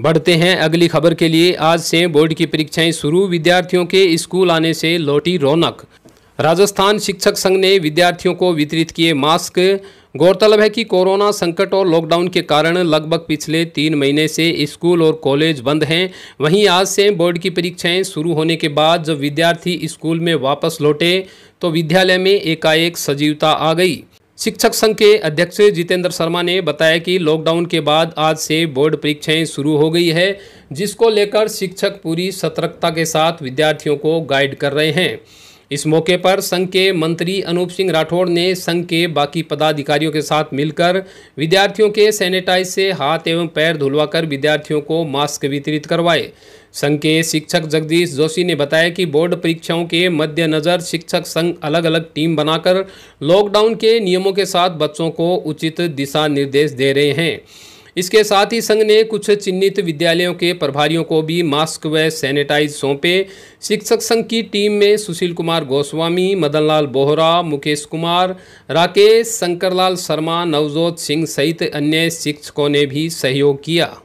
बढ़ते हैं अगली खबर के लिए आज से बोर्ड की परीक्षाएं शुरू विद्यार्थियों के स्कूल आने से लौटी रौनक राजस्थान शिक्षक संघ ने विद्यार्थियों को वितरित किए मास्क गौरतलब है कि कोरोना संकट और लॉकडाउन के कारण लगभग पिछले तीन महीने से स्कूल और कॉलेज बंद हैं वहीं आज से बोर्ड की परीक्षाएं शुरू होने के बाद जब विद्यार्थी स्कूल में वापस लौटे तो विद्यालय में एकाएक सजीवता आ गई शिक्षक संघ के अध्यक्ष जितेंद्र शर्मा ने बताया कि लॉकडाउन के बाद आज से बोर्ड परीक्षाएं शुरू हो गई है जिसको लेकर शिक्षक पूरी सतर्कता के साथ विद्यार्थियों को गाइड कर रहे हैं इस मौके पर संघ के मंत्री अनूप सिंह राठौड़ ने संघ के बाकी पदाधिकारियों के साथ मिलकर विद्यार्थियों के सैनिटाइज से हाथ एवं पैर धुलवाकर विद्यार्थियों को मास्क वितरित करवाए संघ के शिक्षक जगदीश जोशी ने बताया कि बोर्ड परीक्षाओं के मद्देनज़र शिक्षक संघ अलग अलग टीम बनाकर लॉकडाउन के नियमों के साथ बच्चों को उचित दिशा निर्देश दे रहे हैं इसके साथ ही संघ ने कुछ चिन्हित विद्यालयों के प्रभारियों को भी मास्क व सैनिटाइज सौंपे शिक्षक संघ की टीम में सुशील कुमार गोस्वामी मदनलाल बोहरा मुकेश कुमार राकेश शंकरलाल शर्मा नवजोत सिंह सहित अन्य शिक्षकों ने भी सहयोग किया